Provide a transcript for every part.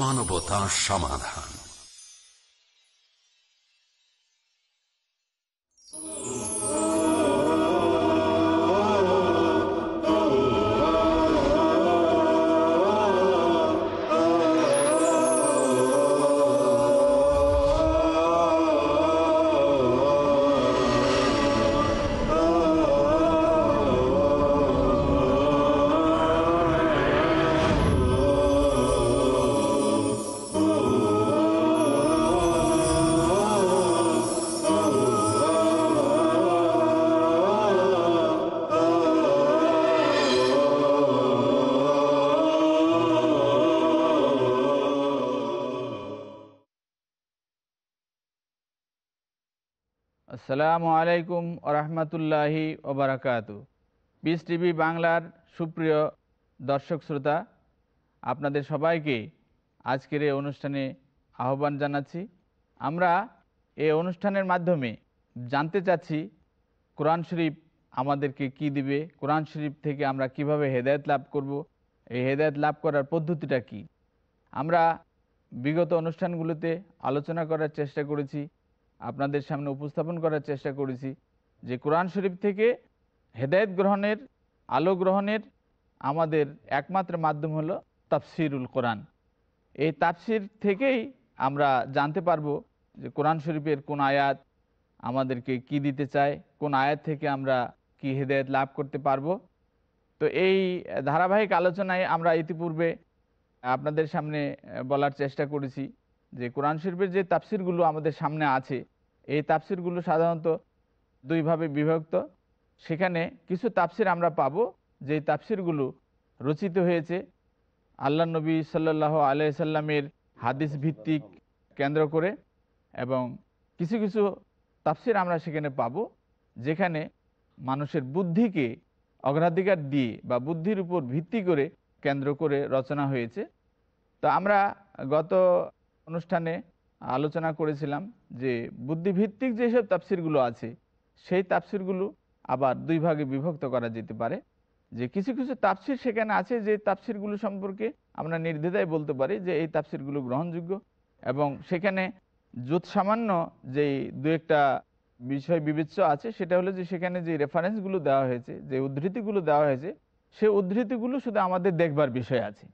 মানবতা সমাধান আসসালামু আলাইকুম ওরহমতুল্লাহি ওবরাকাতু বিস টিভি বাংলার সুপ্রিয় দর্শক শ্রোতা আপনাদের সবাইকে আজকের এই অনুষ্ঠানে আহ্বান জানাচ্ছি আমরা এই অনুষ্ঠানের মাধ্যমে জানতে চাচ্ছি কোরআন শরীফ আমাদেরকে কি দিবে কোরআন শরীফ থেকে আমরা কিভাবে হেদায়ত লাভ করব এই হেদায়ত লাভ করার পদ্ধতিটা কি আমরা বিগত অনুষ্ঠানগুলোতে আলোচনা করার চেষ্টা করেছি আপনাদের সামনে উপস্থাপন করার চেষ্টা করেছি যে কোরআন শরীফ থেকে হেদায়ত গ্রহণের আলো গ্রহণের আমাদের একমাত্র মাধ্যম হলো তাফসিরুল কোরআন এই তাফসির থেকেই আমরা জানতে পারবো যে কোরআন শরীফের কোন আয়াত আমাদেরকে কি দিতে চায় কোন আয়াত থেকে আমরা কি হেদায়ত লাভ করতে পারবো তো এই ধারাবাহিক আলোচনায় আমরা ইতিপূর্বে আপনাদের সামনে বলার চেষ্টা করেছি যে কোরআন শরীফের যে তাফসিরগুলো আমাদের সামনে আছে এই তাপসিরগুলো সাধারণত দুইভাবে বিভক্ত সেখানে কিছু তাপসির আমরা পাব যে তাপসিরগুলো রচিত হয়েছে আল্লাহ নবী সাল্লাহ আলাইসাল্লামের সাল্লামের হাদিস ভিত্তিক কেন্দ্র করে এবং কিছু কিছু তাপসির আমরা সেখানে পাব যেখানে মানুষের বুদ্ধিকে অগ্রাধিকার দিয়ে বা বুদ্ধির উপর ভিত্তি করে কেন্দ্র করে রচনা হয়েছে তো আমরা গত অনুষ্ঠানে আলোচনা করেছিলাম যে বুদ্ধিভিত্তিক যেসব তাফসিরগুলো আছে সেই তাফসিরগুলো আবার দুই ভাগে বিভক্ত করা যেতে পারে যে কিছু কিছু তাফসির সেখানে আছে যে তাফসিরগুলো সম্পর্কে আমরা নির্দ্বিধায় বলতে পারি যে এই তাফসিরগুলো গ্রহণযোগ্য এবং সেখানে যুত সামান্য যেই দু একটা বিষয় বিবেচ্য আছে সেটা হলো যে সেখানে যে রেফারেন্সগুলো দেওয়া হয়েছে যে উদ্ধৃতিগুলো দেওয়া হয়েছে সে উদ্ধৃতিগুলো শুধু আমাদের দেখবার বিষয় আছে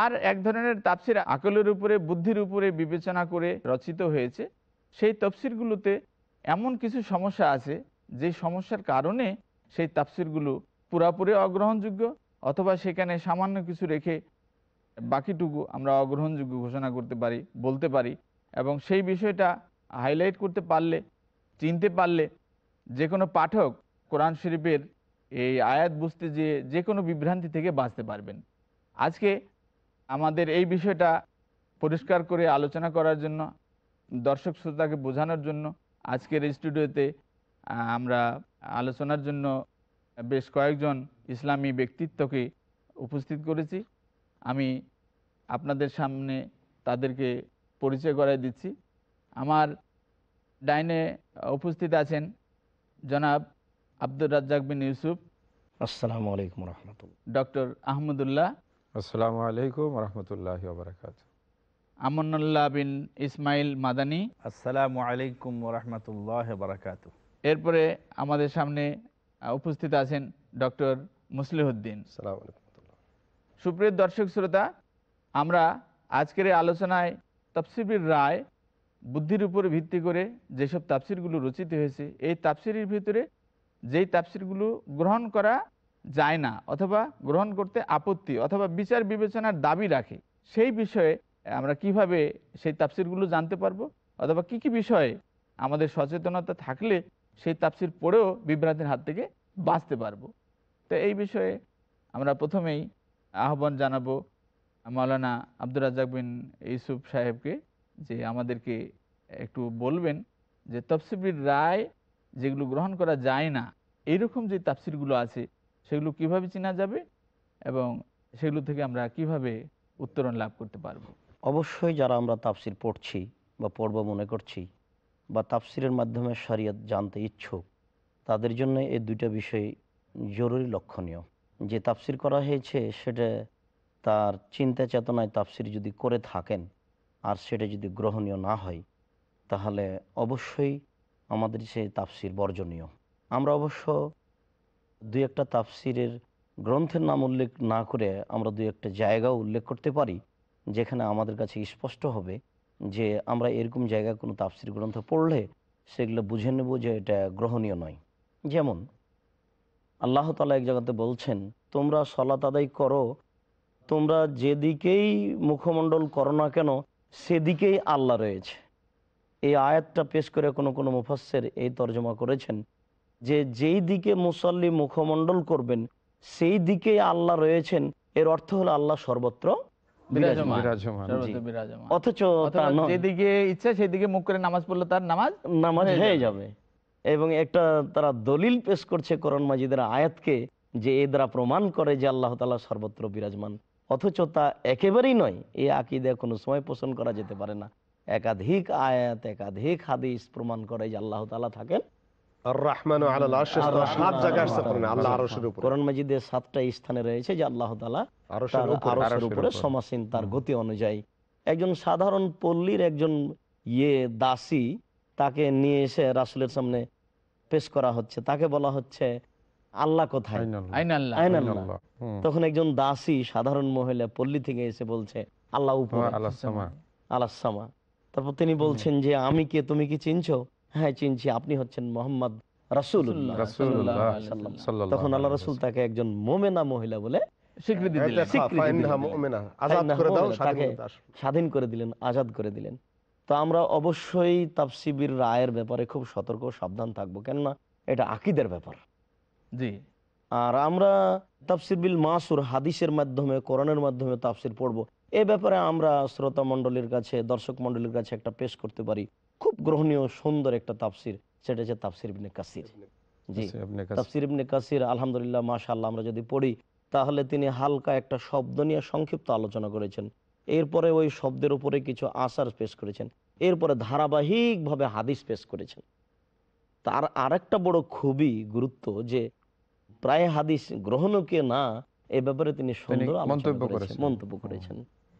আর এক ধরনের তাপসির আকলের উপরে বুদ্ধির উপরে বিবেচনা করে রচিত হয়েছে সেই তফসিরগুলোতে এমন কিছু সমস্যা আছে যে সমস্যার কারণে সেই তাপসিরগুলো পুরাপুরি অগ্রহণযোগ্য অথবা সেখানে সামান্য কিছু রেখে বাকিটুকু আমরা অগ্রহণযোগ্য ঘোষণা করতে পারি বলতে পারি এবং সেই বিষয়টা হাইলাইট করতে পারলে চিনতে পারলে যে কোনো পাঠক কোরআন শরীফের এই আয়াত বুঝতে যে যে কোনো বিভ্রান্তি থেকে বাঁচতে পারবেন আজকে আমাদের এই বিষয়টা পরিষ্কার করে আলোচনা করার জন্য দর্শক শ্রোতাকে বোঝানোর জন্য আজকের স্টুডিওতে আমরা আলোচনার জন্য বেশ কয়েকজন ইসলামী ব্যক্তিত্বকে উপস্থিত করেছি আমি আপনাদের সামনে তাদেরকে পরিচয় করাই দিচ্ছি আমার ডাইনে উপস্থিত আছেন জনাব আব্দুর রাজ্জাক বিন ইউসুফ আসসালামু আলাইকুম রহমতুল্লাহ ডক্টর আহমদুল্লাহ আসসালামু আলাইকুম রহমতুল্লাহ বারকাত আমনুল্লাহ বিন ইসমাইল মাদানি আসসালামু আলাইকুম রহমতুল্লাহ বারকাত এরপরে আমাদের সামনে উপস্থিত আছেন ডক্টর মুসলিহদ্দিন সুপ্রিয় দর্শক শ্রোতা আমরা আজকের আলোচনায় তফসিবির রায় বুদ্ধির উপর ভিত্তি করে যেসব তাপসিরগুলো রচিত হয়েছে এই তাফসিরের ভিতরে যেই তাপসিরগুলো গ্রহণ করা যায় না অথবা গ্রহণ করতে আপত্তি অথবা বিচার বিবেচনার দাবি রাখে সেই বিষয়ে আমরা কিভাবে সেই তাপসিরগুলো জানতে পারবো অথবা কি কি বিষয়ে আমাদের সচেতনতা থাকলে সেই তাপসির পড়েও বিভ্রান্তির হাত থেকে বাঁচতে পারবো তো এই বিষয়ে আমরা প্রথমেই আহ্বান জানাবো মৌলানা আব্দুর রাজাক বিন ইউসুফ সাহেবকে যে আমাদেরকে একটু বলবেন যে তফসিবির রায় যেগুলো গ্রহণ করা যায় না এরকম যে তাফসিরগুলো আছে সেগুলো কিভাবে চেনা যাবে এবং সেগুলো থেকে আমরা কিভাবে উত্তরণ লাভ করতে পারব অবশ্যই যারা আমরা তাফসির পড়ছি বা পড়ব মনে করছি বা তাফসিরের মাধ্যমে শরিয়ত জানতে ইচ্ছুক তাদের জন্য এই দুইটা বিষয় জরুরি লক্ষণীয় যে তাফসির করা হয়েছে সেটা তার চিন্তা চেতনায় তাফসির যদি করে থাকেন আর সেটা যদি গ্রহণীয় না হয় তাহলে অবশ্যই আমাদের সেই তাফসির বর্জনীয় আমরা অবশ্য দুই একটা তাফসিরের গ্রন্থের নাম উল্লেখ না করে আমরা দুই একটা জায়গা উল্লেখ করতে পারি যেখানে আমাদের কাছে স্পষ্ট হবে যে আমরা এরকম জায়গায় কোনো তাফসির গ্রন্থ পড়লে সেগুলো বুঝে নেব যে এটা গ্রহণীয় নয় যেমন আল্লাহ তালা এক জায়গাতে বলছেন তোমরা সলাত আদায় করো তোমরা যেদিকেই মুখমণ্ডল করো না কেন সেদিকেই আল্লাহ রয়েছে এই আয়াতটা পেশ করে কোনো কোনো মুফাসের এই তর্জমা করেছেন যে যেই দিকে মুসল্লি মুখমণ্ডল করবেন সেই দিকে আল্লাহ রয়েছেন এর অর্থ হলো আল্লাহ সর্বত্র অথচ যেদিকে ইচ্ছা সেদিকে মুখ করে নামাজ তার নামাজ নামাজ হয়ে যাবে এবং একটা তারা দলিল পেশ করছে মাজিদের আয়াতকে যে এ দ্বারা প্রমাণ করে যে আল্লাহ তালা সর্বত্র বিরাজমান অথচ তা একেবারেই নয় এই আকিদে কোনো সময় পোষণ করা যেতে পারে না একাধিক আয়াত একাধিক হাদিস প্রমাণ করে যে আল্লাহ তালা থাকেন আচ্ছা, ইয়ে তাকে নিয়ে এসে সামনে পেশ করা হচ্ছে তাকে বলা হচ্ছে আল্লাহ কোথায় তখন একজন দাসী সাধারণ মহিলা পল্লী থেকে এসে বলছে আল্লাহ আল্লাহ আল্লাহ তারপর তিনি বলছেন যে আমি কে তুমি কি চিনছো হ্যাঁ চিনছি আপনি হচ্ছেন মোহাম্মদ তখন আল্লাহ রসুল তাকে একজন মোমেনা মহিলা বলে স্বাধীন করে দিলেন আজাদ করে দিলেন তো আমরা অবশ্যই তাপসিবির রায়ের ব্যাপারে খুব সতর্ক সাবধান থাকবো কেননা এটা আকিদের ব্যাপার জি আর আমরা তাফসির বিল মাসুর হাদিসের মাধ্যমে কোরআনের মাধ্যমে তাফসির পড়বো এ ব্যাপারে আমরা শ্রোতা মন্ডলীর কাছে দর্শক মন্ডলীর কাছে একটা পেশ করতে পারি খুব গ্রহণীয় সুন্দর একটা তাফসির সেটা হচ্ছে তাফসির ইবনে কাসির জি তাফসির ইবনে কাসির আলহামদুলিল্লাহ মাশাআল্লাহ আমরা যদি পড়ি তাহলে তিনি হালকা একটা শব্দ নিয়ে সংক্ষিপ্ত আলোচনা করেছেন এরপরে ওই শব্দের উপরে কিছু আসার পেশ করেছেন এরপরে ধারাবাহিকভাবে হাদিস পেশ করেছেন তার আরেকটা বড় খুবই গুরুত্ব যে প্রায় হাদিস গ্রহণকে না এ ব্যাপারে তিনি সুন্দর মন্তব্য করেছেন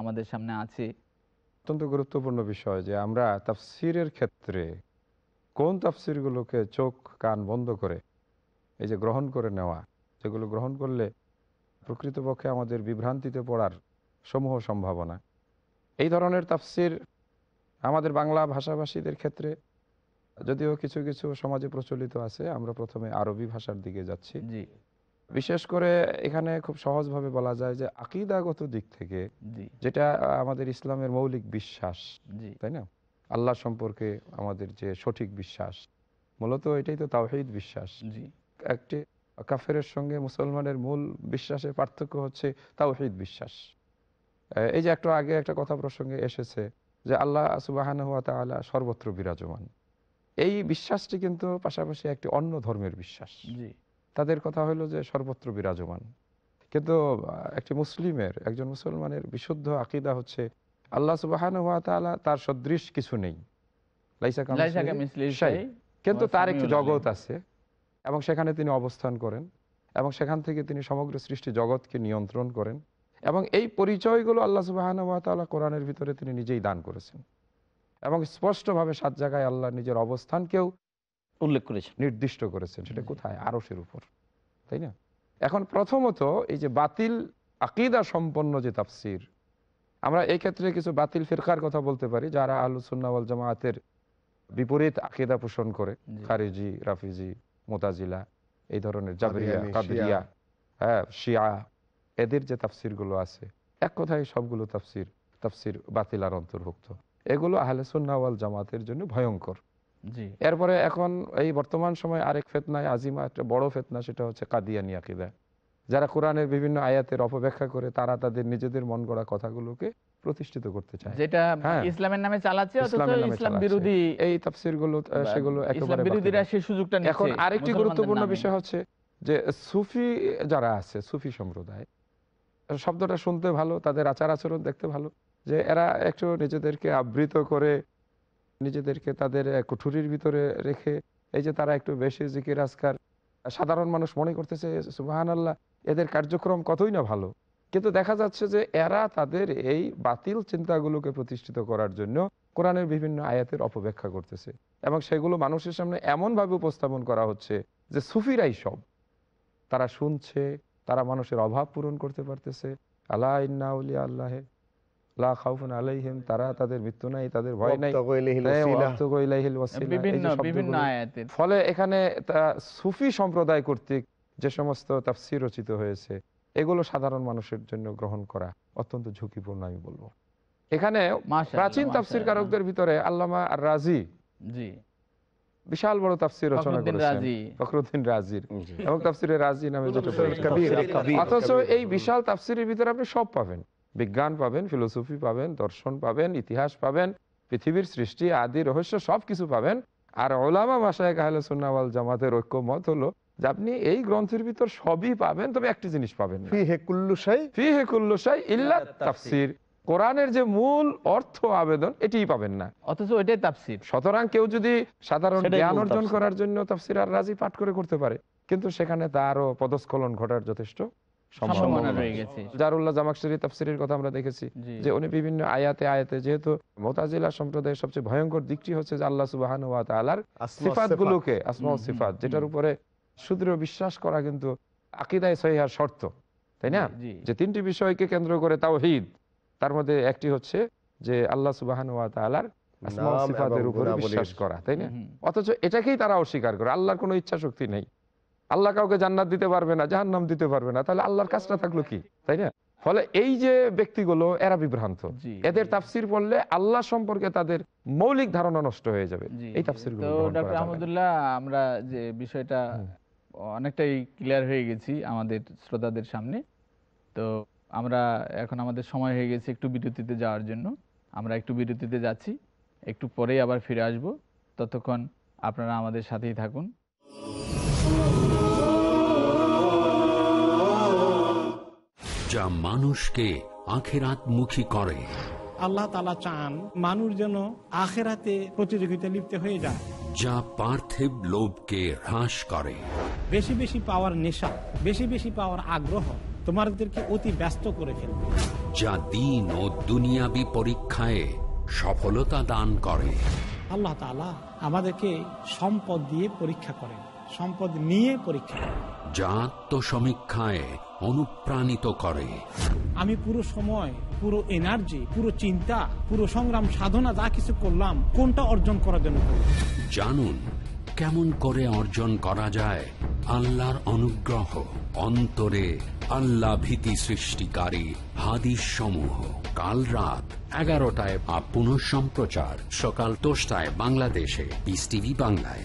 আমাদের সামনে আছে অত্যন্ত গুরুত্বপূর্ণ বিষয় যে আমরা তাফসিরের ক্ষেত্রে কোন তাফসিরগুলোকে চোখ কান বন্ধ করে এই যে গ্রহণ করে নেওয়া যেগুলো গ্রহণ করলে প্রকৃতপক্ষে আমাদের বিভ্রান্তিতে পড়ার সমূহ সম্ভাবনা এই ধরনের তাফসির আমাদের বাংলা ভাষাভাষীদের ক্ষেত্রে যদিও কিছু কিছু সমাজে প্রচলিত আছে আমরা প্রথমে আরবি ভাষার দিকে যাচ্ছি বিশেষ করে এখানে খুব সহজভাবে বলা যায় যে আকিদাগত দিক থেকে যেটা আমাদের ইসলামের মৌলিক বিশ্বাস তাই না আল্লাহ সম্পর্কে আমাদের যে সঠিক বিশ্বাস মূলত এটাই তো তাও বিশ্বাস একটি কাফের সঙ্গে মুসলমানের মূল বিশ্বাসের পার্থক্য হচ্ছে তাওহিদ বিশ্বাস এই যে একটু আগে একটা কথা প্রসঙ্গে এসেছে যে আল্লাহ আসুবাহান হাত সর্বত্র বিরাজমান এই বিশ্বাসটি কিন্তু পাশাপাশি একটি অন্য ধর্মের বিশ্বাস তাদের কথা হলো যে সর্বত্র বিরাজমান কিন্তু একটি মুসলিমের একজন মুসলমানের বিশুদ্ধ আকিদা হচ্ছে আল্লাহ সুবাহান তার সদৃশ কিছু নেই কিন্তু তার একটি জগৎ আছে এবং সেখানে তিনি অবস্থান করেন এবং সেখান থেকে তিনি সমগ্র সৃষ্টি জগৎকে নিয়ন্ত্রণ করেন এবং এই পরিচয়গুলো আল্লাহ সুবাহান কোরআনের ভিতরে তিনি নিজেই দান করেছেন এবং স্পষ্টভাবে সাত জায়গায় আল্লাহ নিজের অবস্থানকেও উল্লেখ করেছেন নির্দিষ্ট করেছেন সেটা কোথায় আরসের উপর তাই না এখন প্রথমত এই যে বাতিল আকিদা সম্পন্ন যে তাফসির আমরা এই ক্ষেত্রে কিছু বাতিল ফিরকার কথা বলতে পারি যারা আলুসুন্নাওয়াল জামায়াতের বিপরীত আকিদা পোষণ করে খারিজি রাফিজি মোতাজিলা এই ধরনের জাবরিয়া হ্যাঁ শিয়া এদের যে তাফসির গুলো আছে এক কথায় সবগুলো তাফসির তাফসির বাতিলার অন্তর্ভুক্ত এগুলো আহলে সুন্নাওয়াল জামাতের জন্য ভয়ঙ্কর এরপরে এখন এই বর্তমান সময়ে আরেক ফেতনায় আজিমা একটা বড় ফেতনা সেটা হচ্ছে কাদিয়ানি আকিদা যারা কোরআনের বিভিন্ন আয়াতের অপব্যাখ্যা করে তারা তাদের নিজেদের মন গড়া কথাগুলোকে প্রতিষ্ঠিত করতে চায় যেটা হ্যাঁ। ইসলামের নামে চালাচ্ছে ইসলাম বিরোধী এই তাফসির গুলো সেগুলো একেবারে বিরোধীরা সেই সুযোগটা এখন আরেকটি গুরুত্বপূর্ণ বিষয় হচ্ছে যে সুফি যারা আছে সুফি সম্প্রদায় শব্দটা শুনতে ভালো তাদের আচার আচরণ দেখতে ভালো যে এরা একটু নিজেদেরকে আবৃত করে নিজেদেরকে তাদের কুঠুরির ভিতরে রেখে এই যে তারা একটু বেশি জিকির আজকার সাধারণ মানুষ মনে করতেছে সুবাহান আল্লাহ এদের কার্যক্রম কতই না ভালো কিন্তু দেখা যাচ্ছে যে এরা তাদের এই বাতিল চিন্তাগুলোকে প্রতিষ্ঠিত করার জন্য কোরআনের বিভিন্ন আয়াতের অপব্যাখ্যা করতেছে এবং সেগুলো মানুষের সামনে এমনভাবে উপস্থাপন করা হচ্ছে যে সুফিরাই সব তারা শুনছে তারা মানুষের অভাব পূরণ করতে পারতেছে আল্লাহ ইন্না আল্লাহে তারা তাদের মৃত্যু নাই তাদের ভয় নাই ফলে এখানে সুফি সম্প্রদায় কর্তৃক যে সমস্ত তাফসির রচিত হয়েছে এগুলো সাধারণ মানুষের জন্য গ্রহণ করা অত্যন্ত ঝুঁকিপূর্ণ আমি বলবো এখানে প্রাচীন তাফসির কারকদের ভিতরে আল্লামা আর রাজি জি বিশাল বড় তাফসির রচনা করেছেন ফখরুদ্দিন রাজির এবং তাফসিরে রাজি নামে অথচ এই বিশাল তাফসিরের ভিতরে আপনি সব পাবেন বিজ্ঞান পাবেন ফিলোসফি পাবেন দর্শন পাবেন ইতিহাস পাবেন পৃথিবীর সৃষ্টি আদি রহস্য সব কিছু পাবেন আর ওলামা ভাষায় কাহলে সুন্নাওয়াল জামাতের ঐক্য মত হলো যে আপনি এই গ্রন্থের ভিতর সবই পাবেন তবে একটি জিনিস পাবেন কোরআনের যে মূল অর্থ আবেদন এটিই পাবেন না অথচ এটাই তাফসির সুতরাং কেউ যদি সাধারণ জ্ঞান অর্জন করার জন্য তাফসির আর রাজি পাঠ করে করতে পারে কিন্তু সেখানে তারও পদস্খলন ঘটার যথেষ্ট যেটার উপরে সুদৃঢ় বিশ্বাস করা কিন্তু আকিদায় সহিহার শর্ত তাই না যে তিনটি বিষয়কে কেন্দ্র করে তাও হিদ তার মধ্যে একটি হচ্ছে যে আল্লাহ সুবাহান ওয়া তালার বিশ্বাস করা তাই না অথচ এটাকেই তারা অস্বীকার করে আল্লাহর কোনো ইচ্ছা শক্তি নেই আল্লাহ কাউকে জান্নাত দিতে পারবে না জাহান্নাম দিতে পারবে না তাহলে আল্লাহর কাজটা থাকলো কি তাই না ফলে এই যে ব্যক্তিগুলো এরা বিভ্রান্ত এদের তাফসির পড়লে আল্লাহ সম্পর্কে তাদের মৌলিক ধারণা নষ্ট হয়ে যাবে এই তাফসির আহমদুল্লাহ আমরা যে বিষয়টা অনেকটাই ক্লিয়ার হয়ে গেছি আমাদের শ্রোতাদের সামনে তো আমরা এখন আমাদের সময় হয়ে গেছে একটু বিরতিতে যাওয়ার জন্য আমরা একটু বিরতিতে যাচ্ছি একটু পরেই আবার ফিরে আসব ততক্ষণ আপনারা আমাদের সাথেই থাকুন যা মানুষকে আখেরাত মুখী করে আল্লাহ তালা চান মানুষ যেন আখেরাতে প্রতিযোগিতা লিপ্ত হয়ে যায় যা পার্থিব লোভকে হ্রাস করে বেশি বেশি পাওয়ার নেশা বেশি বেশি পাওয়ার আগ্রহ তোমাদেরকে অতি ব্যস্ত করে ফেলবে যা দিন ও দুনিয়াবি পরীক্ষায় সফলতা দান করে আল্লাহ তালা আমাদেরকে সম্পদ দিয়ে পরীক্ষা করেন সম্পদ নিয়ে পরীক্ষা করেন যা আত্মসমীক্ষায় অনুপ্রাণিত করে আমি পুরো সময় পুরো এনার্জি পুরো চিন্তা পুরো সংগ্রাম সাধনা যা কিছু করলাম কোনটা অর্জন করার জন্য জানুন কেমন করে অর্জন করা যায় আল্লাহর অনুগ্রহ অন্তরে আল্লাহ ভীতি সৃষ্টিকারী হাদিস সমূহ কাল রাত এগারোটায় আপ সম্প্রচার সকাল দশটায় বাংলাদেশে বিস টিভি বাংলায়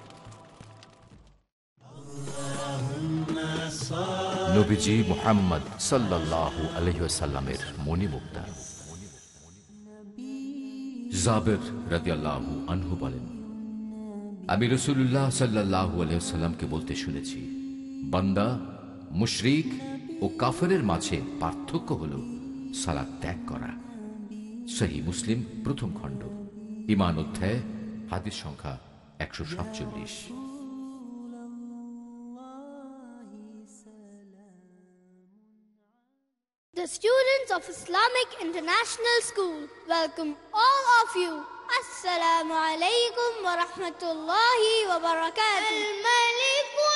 নবীজি মোহাম্মদ সাল্লাহু মনি মণিমুক্তা জাবের রাদিয়াল্লাহু আনহু বলেন আমি রসুল্লাহ সাল্লাহু আলহিহাল্লামকে বলতে শুনেছি বান্দা মুশরিক ও কাফেরের মাঝে পার্থক্য হল সালাদ ত্যাগ করা সহি মুসলিম প্রথম খণ্ড ইমান অধ্যায় হাদিস সংখ্যা একশো সাতচল্লিশ The students of Islamic International School welcome all of you. Assalamu alaikum wa rahmatullahi wa barakatuh.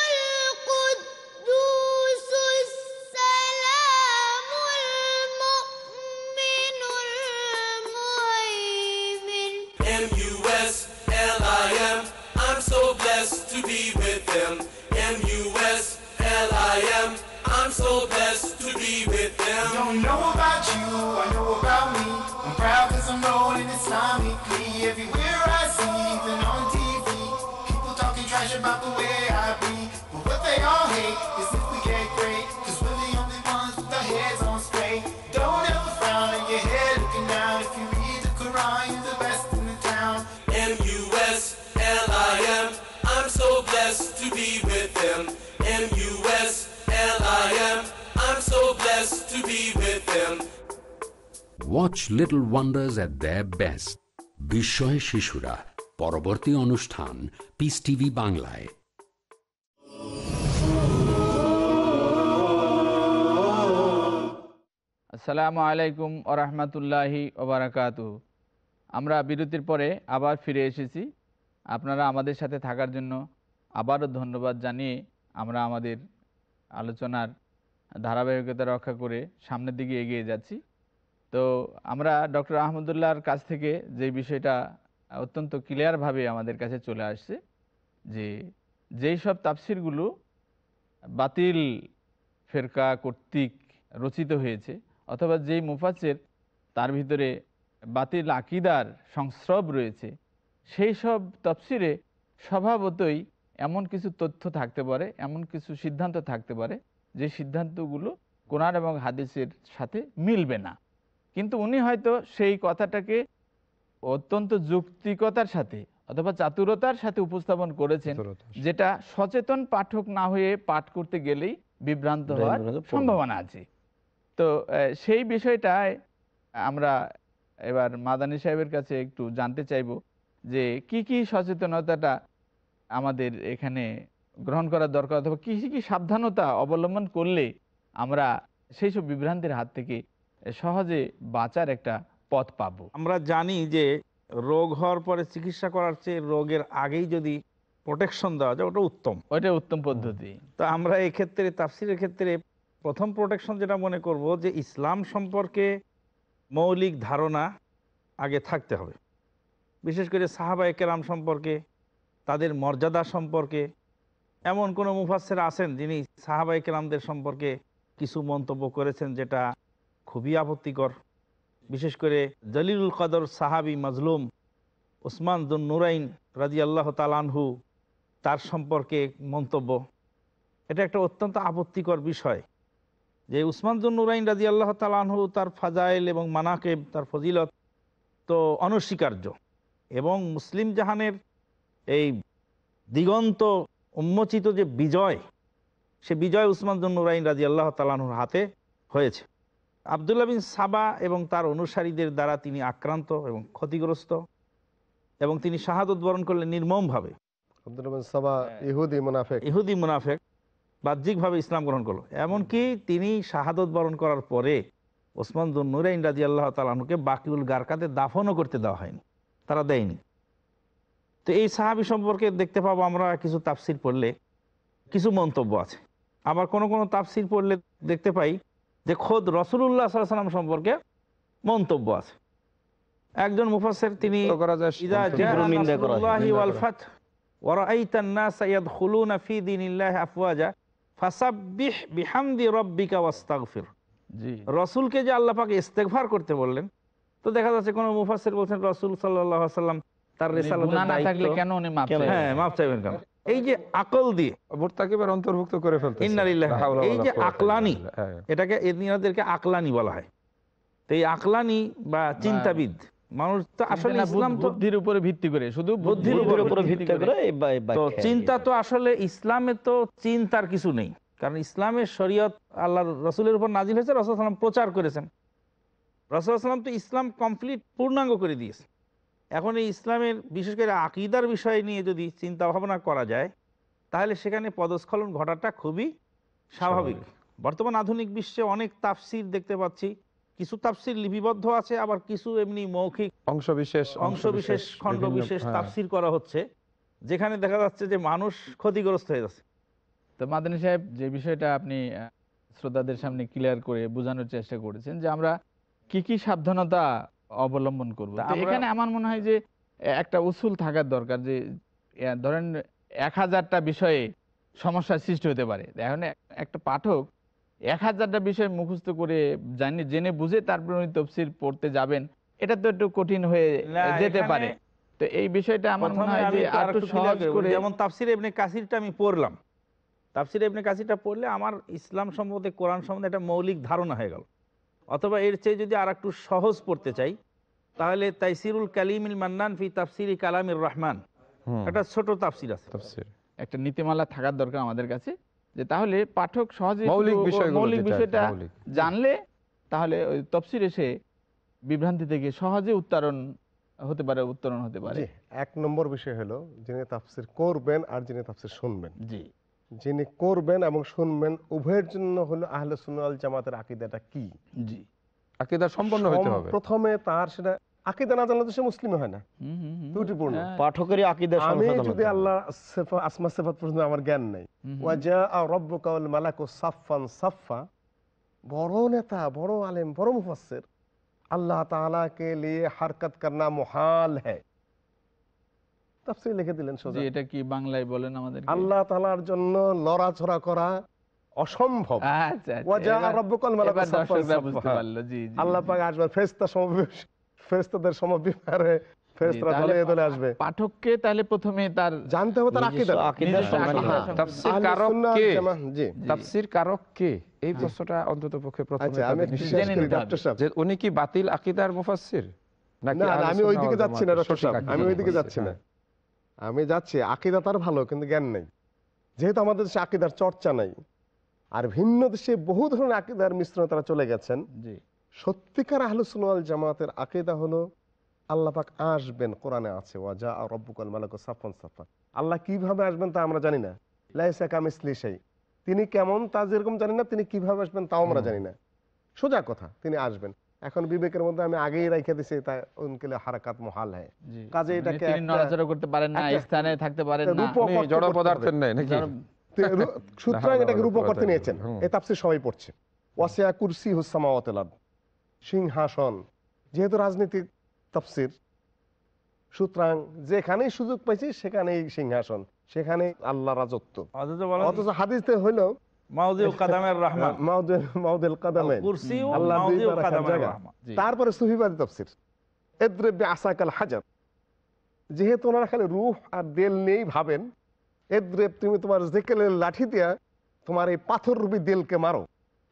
so blessed to be with them. Don't know about you, I know about me. I'm proud cause I'm rolling Islamically. Everywhere I see, even on TV. People talking trash about the way. Watch little wonders at the best বিস্ময় শিশুরা পরবর্তী অনুষ্ঠান piece TV বাংলায় আসসালামু আলাইকুম ওরহমতুল্লাহি ওবরাকাত আমরা বিরতির পরে আবার ফিরে এসেছি আপনারা আমাদের সাথে থাকার জন্য আবারও ধন্যবাদ জানিয়ে আমরা আমাদের আলোচনার ধারাবাহিকতা রক্ষা করে সামনের দিকে এগিয়ে যাচ্ছি তো আমরা ডক্টর আহমদুল্লাহর কাছ থেকে যে বিষয়টা অত্যন্ত ক্লিয়ারভাবে আমাদের কাছে চলে আসছে যে যেই সব তাফসিরগুলো বাতিল ফেরকা কর্তৃক রচিত হয়েছে অথবা যেই মুফাসের তার ভিতরে বাতিল আকিদার সংস্রব রয়েছে সেই সব তফসিরে স্বভাবতই এমন কিছু তথ্য থাকতে পারে এমন কিছু সিদ্ধান্ত থাকতে পারে যে সিদ্ধান্তগুলো কোরআন এবং হাদিসের সাথে মিলবে না কিন্তু উনি হয়তো সেই কথাটাকে অত্যন্ত যুক্তিকতার সাথে অথবা চাতুরতার সাথে উপস্থাপন করেছেন যেটা সচেতন পাঠক না হয়ে পাঠ করতে গেলেই বিভ্রান্ত হওয়ার সম্ভাবনা আছে তো সেই বিষয়টায় আমরা এবার মাদানী সাহেবের কাছে একটু জানতে চাইব যে কি কি সচেতনতাটা আমাদের এখানে গ্রহণ করা দরকার অথবা কি কি সাবধানতা অবলম্বন করলে আমরা সেই সব বিভ্রান্তির হাত থেকে সহজে বাঁচার একটা পথ পাব আমরা জানি যে রোগ হওয়ার পরে চিকিৎসা করার চেয়ে রোগের আগেই যদি প্রোটেকশন দেওয়া যায় ওটা উত্তম ওটা উত্তম পদ্ধতি তো আমরা এক্ষেত্রে তাফসিরের ক্ষেত্রে প্রথম প্রোটেকশন যেটা মনে করব যে ইসলাম সম্পর্কে মৌলিক ধারণা আগে থাকতে হবে বিশেষ করে সাহাবা একেরাম সম্পর্কে তাদের মর্যাদা সম্পর্কে এমন কোনো মুফাসের আছেন যিনি সাহাবা সম্পর্কে কিছু মন্তব্য করেছেন যেটা খুবই আপত্তিকর বিশেষ করে জলিলুল কাদর সাহাবি মাজলুম ওসমান জুন নুরাইন রাজি আল্লাহ তালানহু তার সম্পর্কে মন্তব্য এটা একটা অত্যন্ত আপত্তিকর বিষয় যে উসমান জুন নুরাইন রাজি আল্লাহ তালানহু তার ফাজাইল এবং মানাকেব তার ফজিলত তো অনস্বীকার্য এবং মুসলিম জাহানের এই দিগন্ত উন্মোচিত যে বিজয় সে বিজয় উসমান জুন নুরাইন রাজি আল্লাহ তালানহুর হাতে হয়েছে আবদুল্লা বিন সাবা এবং তার অনুসারীদের দ্বারা তিনি আক্রান্ত এবং ক্ষতিগ্রস্ত এবং তিনি শাহাদত বরণ করলেন নির্মমভাবে হ্যাঁ। ইহুদি মুনাফেক বাহ্যিকভাবে ইসলাম গ্রহণ করলো এমনকি তিনি শাহাদত বরণ করার পরে ওসমান দুনুরাইন রাজি আল্লাহ তালুকে বাকিউল গারকাতে দাফনও করতে দেওয়া হয়নি তারা দেয়নি তো এই সাহাবি সম্পর্কে দেখতে পাবো আমরা কিছু তাফসির পড়লে কিছু মন্তব্য আছে আবার কোনো কোনো তাফসির পড়লে দেখতে পাই যে খোদ রসুল্লাহ সাল্লাম সম্পর্কে মন্তব্য আছে একজন মুফাসের তিনি রসুলকে যে আল্লাপাকে ইস্তেকভার করতে বললেন তো দেখা যাচ্ছে কোন মুফাসের বলছেন রসুল সাল্লাম তার মানে রেসাল কেন মাফ হ্যাঁ, চাইবেন কেন এই যে আকল দিয়ে অন্তর্ভুক্ত করে ফেলতে এই যে আকলানি হ্যাঁ। এটাকে এদিনাদেরকে আকলানি বলা হয় তো এই আকলানি বা চিন্তাবিদ চিন্তা তো আসলে তো চিন্তার কিছু নেই কারণ ইসলামের আল্লাহ উপর নাজিল হয়েছে রসুল প্রচার করেছেন রসুল তো ইসলাম কমপ্লিট পূর্ণাঙ্গ করে দিয়েছে এখন এই ইসলামের বিশেষ করে আকিদার বিষয় নিয়ে যদি চিন্তা ভাবনা করা যায় তাহলে সেখানে পদস্খলন ঘটাটা খুবই স্বাভাবিক বর্তমান আধুনিক বিশ্বে অনেক তাফসির দেখতে পাচ্ছি কিছু তাফসির লিপিবদ্ধ আছে আবার কিছু এমনি মৌখিক অংশবিশেষ অংশবিশেষ খণ্ড বিশেষ তাফসির করা হচ্ছে যেখানে দেখা যাচ্ছে যে মানুষ ক্ষতিগ্রস্ত হয়ে যাচ্ছে তো মাদানী সাহেব যে বিষয়টা আপনি শ্রোতাদের সামনে ক্লিয়ার করে বোঝানোর চেষ্টা করেছেন যে আমরা কি কি সাবধানতা অবলম্বন করবো এখানে আমার মনে হয় যে একটা উসুল থাকার দরকার যে ধরেন এক হাজারটা বিষয়ে সমস্যার সৃষ্টি হতে পারে এখন একটা পাঠক এক হাজারটা বিষয় মুখস্থ করে জানি জেনে বুঝে তারপরে উনি তফসির পড়তে যাবেন এটা তো একটু কঠিন হয়ে যেতে পারে তো এই বিষয়টা আমার মনে হয় যে একটু সহজ করে যেমন তাফসির ইবনে কাসিরটা আমি পড়লাম তাফসির ইবনে কাসিরটা পড়লে আমার ইসলাম সম্বন্ধে কোরআন সম্বন্ধে একটা মৌলিক ধারণা হয়ে গেল অথবা এর চেয়ে যদি আর একটু সহজ পড়তে চাই তাহলে তাইসিরুল কালিমিল মান্নান ফি তাফসির কালামির রহমান একটা ছোট তাফসির আছে একটা নীতিমালা থাকার দরকার আমাদের কাছে যে তাহলে পাঠক সহজে মৌলিক মৌলিক বিষয়টা জানলে তাহলে ওই তফসির এসে বিভ্রান্তি থেকে সহজে উত্তরণ হতে পারে উত্তরণ হতে পারে এক নম্বর বিষয় হলো যিনি তাফসির করবেন আর যিনি তাফসির শুনবেন জি যিনি করবেন এবং শুনবেন উভয়ের জন্য হলো আহলে সুনাল জামাতের আকিদাটা কি জি সম্পন্ন হতে হবে প্রথমে তার সেটা না জানলে তো সে মুসলিম হয় না ত্রুটিপূর্ণ হ্যাঁ। পাঠকেরই আমি যদি আল্লাহ আসমা পর্যন্ত আমার জ্ঞান নাই ওয়াল মালাকু সাফফান সাফফা বড় নেতা বড় আলেম বড় মুফাসসির আল্লাহ লিয়ে হারকত করনা মুহাল হ্যায় তাফসীর লিখে দিলেন সোজা এটা কি বাংলায় বলেন আমাদের আল্লাহ তাআলার জন্য লড়াচড়া করা উনি কি বাতিল আকিদার মুফাসির আমি ওইদিকে যাচ্ছি না আমি ওইদিকে যাচ্ছি না হ্যাঁ। আমি যাচ্ছি আকিদা তার ভালো কিন্তু জ্ঞান নাই যেহেতু আমাদের দেশে আকিদার চর্চা নাই আর ভিন্ন দেশে বহু ধরনের আকিদার মিশ্রণে তারা চলে গেছেন সত্যিকার আহলুসুল জামাতের আকিদা হলো আল্লাহ পাক আসবেন কোরআনে আছে ওয়াজা আর রব্বুকাল মালাক সাফান সাফান আল্লাহ কিভাবে আসবেন তা আমরা জানি না লাইসা তিনি কেমন তা যেরকম জানি না তিনি কিভাবে আসবেন তাও আমরা জানি না সোজা কথা তিনি আসবেন এখন বিবেকের মধ্যে আমি আগেই রাইখে দিছি তা উনকেলে হারাকাত মহাল হয় কাজে মানে এটাকে নড়াচড়া করতে পারেন না স্থানে থাকতে পারেন না জড় পদার্থের নাই নাকি সুতরাং এটাকে রূপক করতে নিয়েছেন এ তাপসির সবাই পড়ছে ওয়াসিয়া কুরসি হুসামাওয়াতেলাদ সিংহাসন যেহেতু রাজনীতি তাপসির সুতরাং যেখানেই সুযোগ পাইছি সেখানেই সিংহাসন সেখানে আল্লাহ রাজত্ব অথচ হাদিসতে হইল তারপরে সুফিবাদী তফসির এদ্রেব্য আসাকাল হাজার যেহেতু ওনারা খালি রুহ আর দেল নেই ভাবেন এদ্রেপ তুমি তোমার জেকেলের লাঠি দিয়া তোমার এই পাথর রূপী দিলকে মারো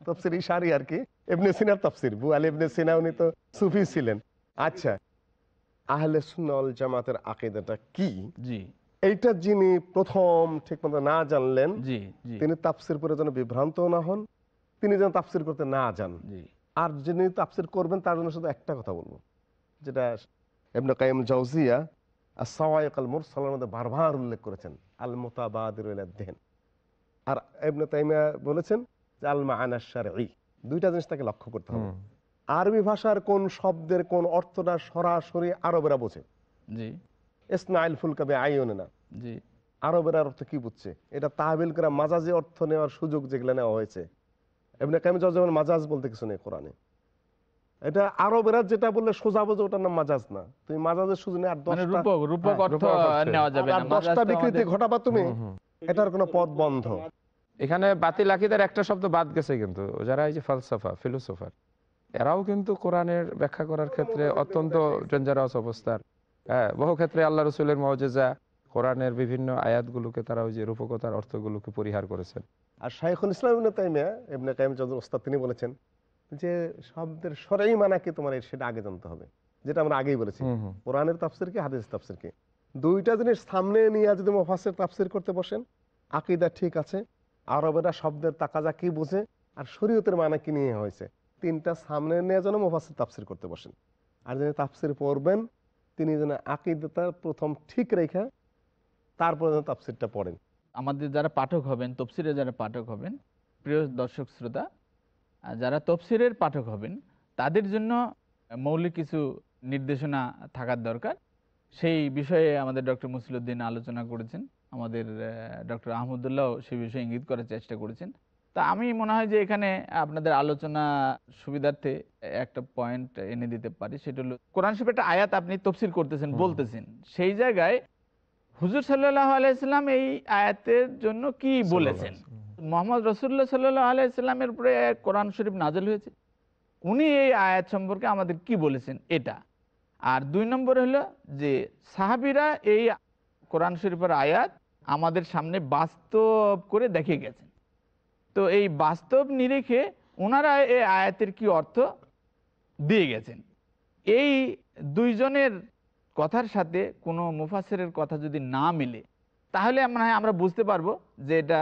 তফসির ইশারি আর কি এমনি সিনার তফসির বু আল এমনি সিনা উনি তো সুফি ছিলেন আচ্ছা আহলে সুন্নল জামাতের আকিদাটা কি জি এইটা যিনি প্রথম ঠিক মতো না জানলেন তিনি তাপসির করে যেন বিভ্রান্ত না হন তিনি যেন তাপসির করতে না যান আর যিনি তাপসির করবেন তার জন্য শুধু একটা কথা বলবো যেটা এমন কাইম জাউজিয়া আল মধ্যে বারবার উল্লেখ করেছেন আল আর তাইমিয়া বলেছেন যে এই দুইটা জিনিস তাকে লক্ষ্য করতে হবে আরবি ভাষার কোন শব্দের কোন অর্থটা সরাসরি আরবেরা বোঝে জি ইসনাইল ফুলকাবে না জি অর্থ কি বুঝছে এটা তাহবিল করা মাজাজি অর্থ নেওয়ার সুযোগ যেগুলো নেওয়া হয়েছে এমনি কামি মাজাজ বলতে কিছু নেই কোরআনে এটা আরবেরা যেটা বললে সোজা বোঝো ওটার নাম মাজাজ না তুমি মাজাজের নেই আর মানে দশটা রূপক হ্যাঁ, অর্থ নেওয়া যাবে না দশটা বিকৃতি ঘটাবা তুমি এটার কোনো পথ বন্ধ এখানে বাতিল আকিদার একটা শব্দ বাদ গেছে কিন্তু যারা এই যে ফালসাফা ফিলোসোফার এরাও কিন্তু কোরআনের ব্যাখ্যা করার ক্ষেত্রে অত্যন্ত জঞ্জারাস অবস্থার হ্যাঁ বহু ক্ষেত্রে আল্লাহ রসুলের মজেজা কোরআনের বিভিন্ন আয়াতগুলোকে তারা ওই যে রূপকতার অর্থগুলোকে পরিহার করেছেন আর শাইখুল ইসলাম ইবনে তাইমিয়া ইবনে কাইম চন্দ্র ওস্তাদ তিনি বলেছেন যে শব্দের সরাই মানা কি তোমার সেটা আগে জানতে হবে যেটা আমরা আগেই বলেছি কোরআনের তাফসির কি হাদিস তাফসির কি দুইটা জিনিস সামনে নিয়ে যদি মোফাসের তাফসির করতে বসেন আকিদা ঠিক আছে আরবেরা শব্দের তাকাজা কি বোঝে আর শরীয়তের মানা কি নিয়ে হয়েছে তিনটা সামনে নিয়ে যেন মোফাসের তাফসির করতে বসেন আর যিনি তাফসির পড়বেন তিনি যেন আকিদার প্রথম ঠিক রেখা তারপরে যেন তাফসিরটা পড়েন আমাদের যারা পাঠক হবেন তফসিরে যারা পাঠক হবেন প্রিয় দর্শক শ্রোতা যারা তফসিরের পাঠক হবেন তাদের জন্য মৌলিক কিছু নির্দেশনা থাকার দরকার সেই বিষয়ে আমাদের ডক্টর মুসলিউদ্দিন আলোচনা করেছেন আমাদের ডক্টর আহমদুল্লাহ সে বিষয়ে ইঙ্গিত করার চেষ্টা করেছেন তা আমি মনে হয় যে এখানে আপনাদের আলোচনা সুবিধার্থে একটা পয়েন্ট এনে দিতে পারি সেটা হলো কোরআন শিব একটা আয়াত আপনি তফসিল করতেছেন বলতেছেন সেই জায়গায় হুজুর সাল্লাহ আলাইসাল্লাম এই আয়াতের জন্য কি বলেছেন মোহাম্মদ রসুল্লাহ সাল্লাহ আলাইসাল্লামের উপরে কোরআন শরীফ নাজল হয়েছে উনি এই আয়াত সম্পর্কে আমাদের কি বলেছেন এটা আর দুই নম্বর হলো যে সাহাবিরা এই কোরআন শরীফের আয়াত আমাদের সামনে বাস্তব করে দেখে গেছেন তো এই বাস্তব নিরেখে ওনারা এই আয়াতের কি অর্থ দিয়ে গেছেন এই দুইজনের কথার সাথে কোনো মুফাসের কথা যদি না মিলে তাহলে মনে হয় আমরা বুঝতে পারবো যে এটা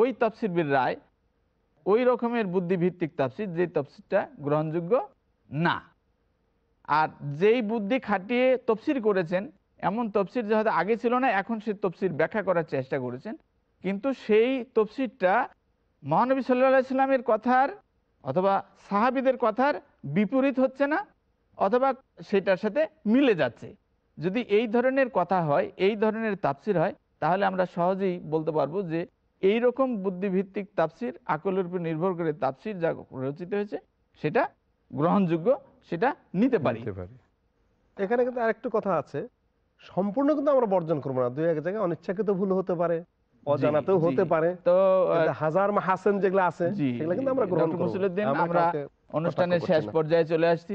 ওই তাফসিরবির রায় ওই রকমের বুদ্ধিভিত্তিক তাফসির যে তফসিরটা গ্রহণযোগ্য না আর যেই বুদ্ধি খাটিয়ে তফসির করেছেন এমন তফসির যে হয়তো আগে ছিল না এখন সে তফসির ব্যাখ্যা করার চেষ্টা করেছেন কিন্তু সেই তফসিরটা মহানবী সাল্লা ইসলামের কথার অথবা সাহাবিদের কথার বিপরীত হচ্ছে না অথবা সেটার সাথে মিলে যাচ্ছে যদি এই ধরনের কথা হয় এই ধরনের তাপসির হয় তাহলে আমরা সহজেই বলতে পারবো যে এই রকম বুদ্ধিভিত্তিক তাপসির আকলের উপর নির্ভর করে তাপসির যা রচিত হয়েছে সেটা গ্রহণযোগ্য সেটা নিতে পারি এখানে কিন্তু আরেকটু কথা আছে সম্পূর্ণ কিন্তু আমরা বর্জন করবো না দুই এক জায়গায় অনিচ্ছাকৃত ভুল হতে পারে অনুষ্ঠানের শেষ পর্যায়ে চলে আসছি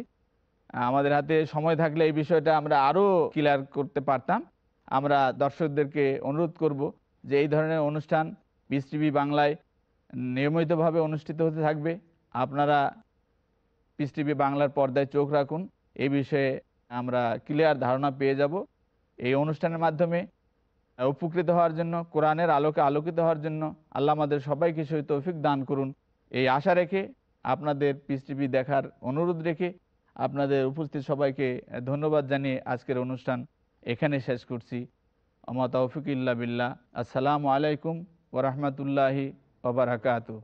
আমাদের হাতে সময় থাকলে এই বিষয়টা আমরা আরো ক্লিয়ার করতে পারতাম আমরা দর্শকদেরকে অনুরোধ করব যে এই ধরনের অনুষ্ঠান পিস বাংলায় নিয়মিতভাবে অনুষ্ঠিত হতে থাকবে আপনারা পিস টিভি বাংলার পর্দায় চোখ রাখুন এই বিষয়ে আমরা ক্লিয়ার ধারণা পেয়ে যাব এই অনুষ্ঠানের মাধ্যমে উপকৃত হওয়ার জন্য কোরআনের আলোকে আলোকিত হওয়ার জন্য আল্লাহ আমাদের সবাইকে সেই তৌফিক দান করুন এই আশা রেখে আপনাদের পিস দেখার অনুরোধ রেখে আপনাদের উপস্থিত সবাইকে ধন্যবাদ জানিয়ে আজকের অনুষ্ঠান এখানে শেষ করছি আমা তৌফিক ইল্লা বিল্লা আসসালামু আলাইকুম ওরহমতুল্লাহি ওবরাকাতু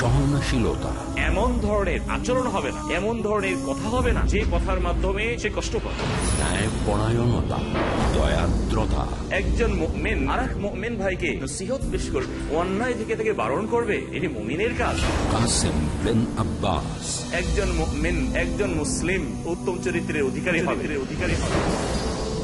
সহনশীলতা এমন ধরনের আচরণ হবে না এমন ধরনের কথা হবে না যে কথার মাধ্যমে সে কষ্ট পাবে ন্যায় পরায়ণতা দয়াদ্রতা একজন মেন আর এক মেন ভাইকে সিহত পেশ করবে অন্যায় থেকে তাকে বারণ করবে এটি মুমিনের কাজ কাসেম বিন আব্বাস একজন মেন একজন মুসলিম উত্তম চরিত্রের অধিকারী হবে অধিকারী হবে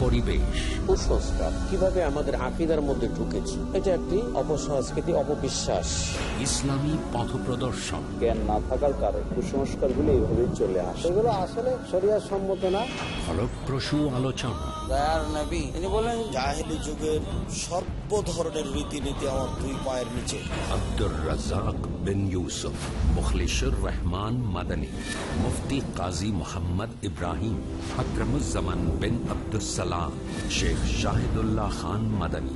পরিবেশ কুসংস্কার কিভাবে আমাদের আকিদার মধ্যে ঢুকেছে এটা একটি অপসংস্কৃতি অপবিশ্বাস ইসলামী পথ প্রদর্শন জ্ঞান না থাকার কারণে কুসংস্কার গুলো এইভাবেই চলে আসে এগুলো আসলে সম্মত না ফলপ্রসূ আলোচনা সর্ব ধরনের রীতিনীতি আমার দুই পায়ের নিচে আব্দুর রহমান মাদানী মুফতি কাজী ইব্রাহিম আকরামুজ্জামান বিন আব্দুস সালাম শেখ শাহিদুল্লাহ খান মাদানী